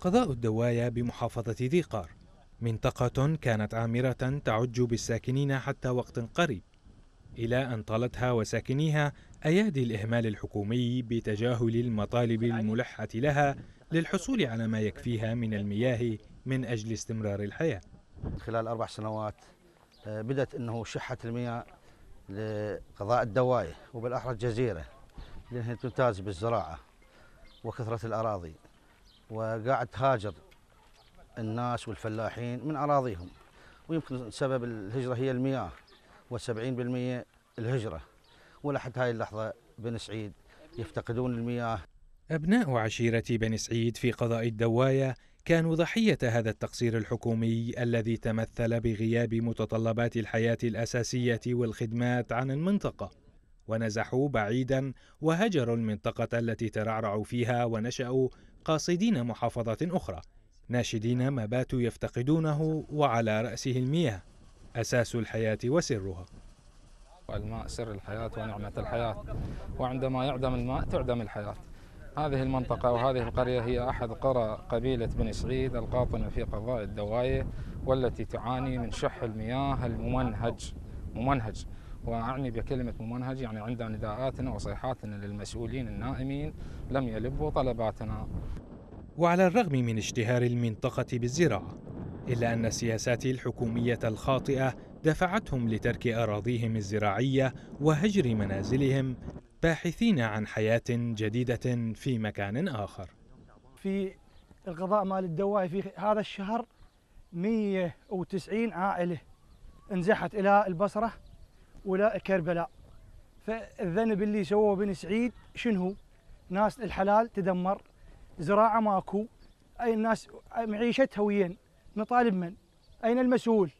قضاء الدوايا بمحافظة ذي قار منطقة كانت عامرة تعج بالساكنين حتى وقت قريب إلى أن طالتها وساكنيها أيادي الإهمال الحكومي بتجاهل المطالب الملحة لها للحصول على ما يكفيها من المياه من أجل استمرار الحياة خلال أربع سنوات آه، بدأت أنه شحة المياه لقضاء الدواية وبالأحرى الجزيرة لأنها تمتاز بالزراعة وكثرة الأراضي وقاعد تهاجر الناس والفلاحين من أراضيهم ويمكن سبب الهجرة هي المياه و70% الهجرة ولحد هاي اللحظة بن سعيد يفتقدون المياه أبناء عشيرة بن سعيد في قضاء الدواية كانوا ضحية هذا التقصير الحكومي الذي تمثل بغياب متطلبات الحياة الأساسية والخدمات عن المنطقة ونزحوا بعيدا وهجروا المنطقة التي ترعرعوا فيها ونشأوا قاصدين محافظة أخرى ناشدين ما باتوا يفتقدونه وعلى رأسه المياه أساس الحياة وسرها الماء سر الحياة ونعمة الحياة وعندما يعدم الماء تعدم الحياة هذه المنطقة وهذه القرية هي أحد قرى قبيلة بني سعيد القاطنة في قضاء الدواية والتي تعاني من شح المياه الممنهج ممنهج وأعني بكلمة ممنهج يعني عندنا نداءاتنا وصيحاتنا للمسؤولين النائمين لم يلبوا طلباتنا وعلى الرغم من اشتهار المنطقة بالزراعة إلا أن السياسات الحكومية الخاطئة دفعتهم لترك أراضيهم الزراعية وهجر منازلهم باحثين عن حياة جديدة في مكان آخر في القضاء مال الدواعي في هذا الشهر 190 عائلة انزحت إلى البصرة ولا كربلاء فالذنب اللي سووه بن سعيد شنو ناس الحلال تدمر زراعة ماكو أي الناس معيشتها وين نطالب من أين المسؤول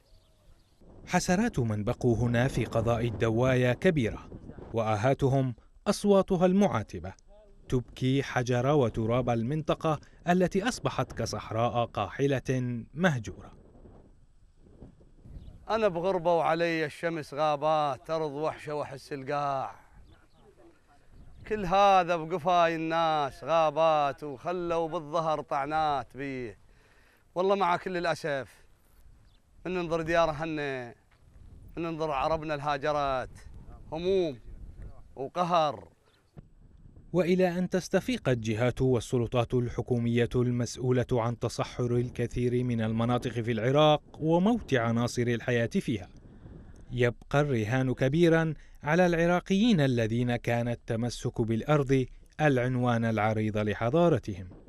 حسرات من بقوا هنا في قضاء الدوايا كبيرة وآهاتهم أصواتها المعاتبة تبكي حجر وتراب المنطقة التي أصبحت كصحراء قاحلة مهجورة أنا بغربة وعلي الشمس غابات أرض وحشة وأحس القاع كل هذا بقفاي الناس غابات وخلوا بالظهر طعنات بيه والله مع كل الأسف من ننظر ديار هنا من ننظر عربنا الهاجرات هموم وقهر والى ان تستفيق الجهات والسلطات الحكوميه المسؤوله عن تصحر الكثير من المناطق في العراق وموت عناصر الحياه فيها يبقى الرهان كبيرا على العراقيين الذين كان التمسك بالارض العنوان العريض لحضارتهم